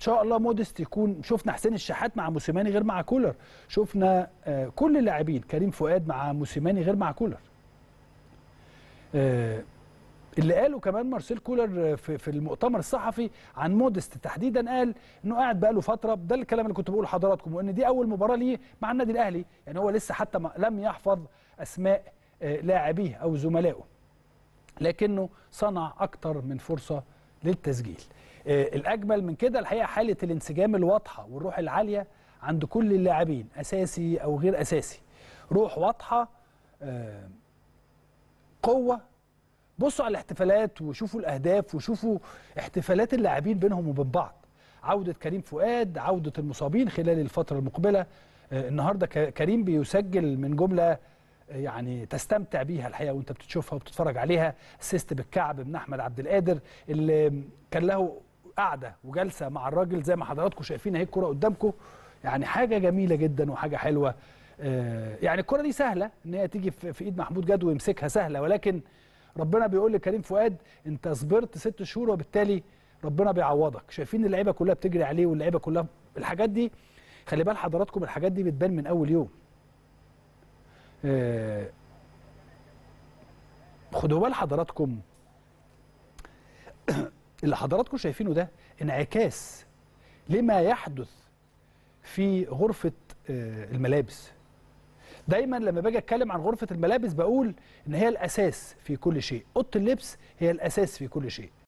شاء الله موديست يكون شفنا حسين الشحات مع موسيماني غير مع كولر شفنا آه، كل اللاعبين كريم فؤاد مع موسيماني غير مع كولر آه، اللي قاله كمان مارسيل كولر آه، في المؤتمر الصحفي عن موديست تحديدا قال انه قاعد بقاله فتره ده الكلام اللي كنت بقوله لحضراتكم وان دي اول مباراه ليه مع النادي الاهلي يعني هو لسه حتى لم يحفظ اسماء لاعبيه او زملائه لكنه صنع اكتر من فرصه للتسجيل آه، الاجمل من كده الحقيقه حاله الانسجام الواضحه والروح العاليه عند كل اللاعبين اساسي او غير اساسي روح واضحه آه، قوه بصوا على الاحتفالات وشوفوا الاهداف وشوفوا احتفالات اللاعبين بينهم وبين بعض عوده كريم فؤاد عوده المصابين خلال الفتره المقبله آه، النهارده كريم بيسجل من جمله يعني تستمتع بيها الحقيقه وانت بتشوفها وبتتفرج عليها اسيست بالكعب من احمد عبد القادر اللي كان له قاعده وجلسه مع الراجل زي ما حضراتكم شايفين اهي الكوره قدامكم يعني حاجه جميله جدا وحاجه حلوه آه، يعني الكره دي سهله ان هي تيجي في ايد محمود جاد ويمسكها سهله ولكن ربنا بيقول لكريم فؤاد انت صبرت ست شهور وبالتالي ربنا بيعوضك شايفين اللعيبه كلها بتجري عليه واللعيبه كلها الحاجات دي خلي بال حضراتكم الحاجات دي بتبان من اول يوم آه، خدوا بال حضراتكم اللي حضراتكم شايفينه ده انعكاس لما يحدث في غرفة آه، الملابس دايما لما باجي اتكلم عن غرفة الملابس بقول ان هي الاساس في كل شيء اوضة اللبس هي الاساس في كل شيء